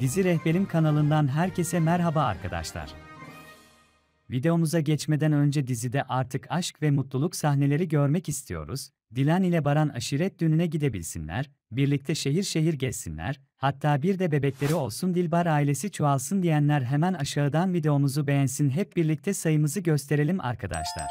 Dizi Rehberim kanalından herkese merhaba arkadaşlar. Videomuza geçmeden önce dizide artık aşk ve mutluluk sahneleri görmek istiyoruz. Dilan ile Baran aşiret düğününe gidebilsinler, birlikte şehir şehir gezsinler, hatta bir de bebekleri olsun Dilbar ailesi çoğalsın diyenler hemen aşağıdan videomuzu beğensin hep birlikte sayımızı gösterelim arkadaşlar.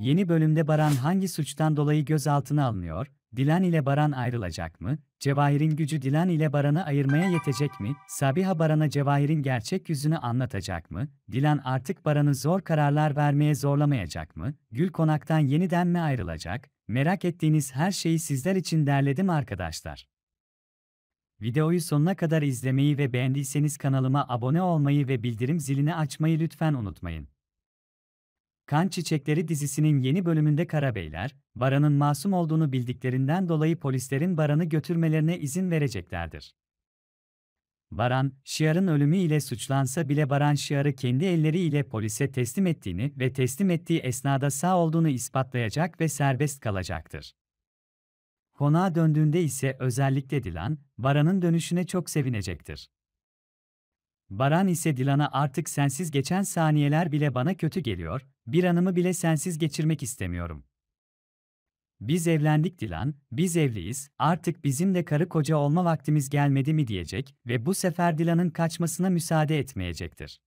Yeni bölümde Baran hangi suçtan dolayı gözaltına alınıyor, Dilan ile Baran ayrılacak mı? Cevahir'in gücü Dilan ile Baran'ı ayırmaya yetecek mi? Sabiha Baran'a Cevahir'in gerçek yüzünü anlatacak mı? Dilan artık Baran'ı zor kararlar vermeye zorlamayacak mı? Gül Konak'tan yeniden mi ayrılacak? Merak ettiğiniz her şeyi sizler için derledim arkadaşlar. Videoyu sonuna kadar izlemeyi ve beğendiyseniz kanalıma abone olmayı ve bildirim zilini açmayı lütfen unutmayın. Kan Çiçekleri dizisinin yeni bölümünde Karabeyler, Baran'ın masum olduğunu bildiklerinden dolayı polislerin Baran'ı götürmelerine izin vereceklerdir. Baran, Şiar'ın ölümü ile suçlansa bile Baran Şiar'ı kendi elleriyle polise teslim ettiğini ve teslim ettiği esnada sağ olduğunu ispatlayacak ve serbest kalacaktır. Konağa döndüğünde ise özellikle Dilan, Baran'ın dönüşüne çok sevinecektir. Baran ise Dilan'a artık sensiz geçen saniyeler bile bana kötü geliyor, bir anımı bile sensiz geçirmek istemiyorum. Biz evlendik Dilan, biz evliyiz, artık bizim de karı koca olma vaktimiz gelmedi mi diyecek ve bu sefer Dilan'ın kaçmasına müsaade etmeyecektir.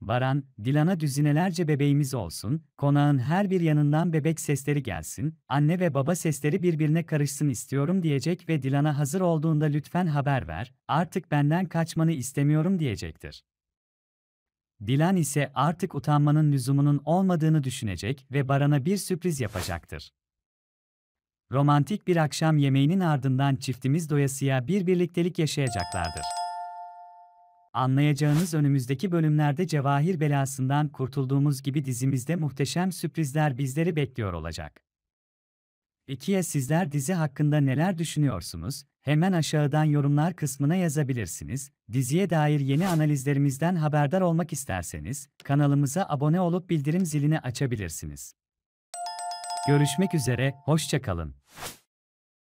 Baran, Dilan'a düzinelerce bebeğimiz olsun, konağın her bir yanından bebek sesleri gelsin, anne ve baba sesleri birbirine karışsın istiyorum diyecek ve Dilan'a hazır olduğunda lütfen haber ver, artık benden kaçmanı istemiyorum diyecektir. Dilan ise artık utanmanın lüzumunun olmadığını düşünecek ve Baran'a bir sürpriz yapacaktır. Romantik bir akşam yemeğinin ardından çiftimiz doyasıya bir birliktelik yaşayacaklardır. Anlayacağınız önümüzdeki bölümlerde cevahir belasından kurtulduğumuz gibi dizimizde muhteşem sürprizler bizleri bekliyor olacak. İkiye sizler dizi hakkında neler düşünüyorsunuz? Hemen aşağıdan yorumlar kısmına yazabilirsiniz. Diziye dair yeni analizlerimizden haberdar olmak isterseniz kanalımıza abone olup bildirim zilini açabilirsiniz. Görüşmek üzere, hoşçakalın.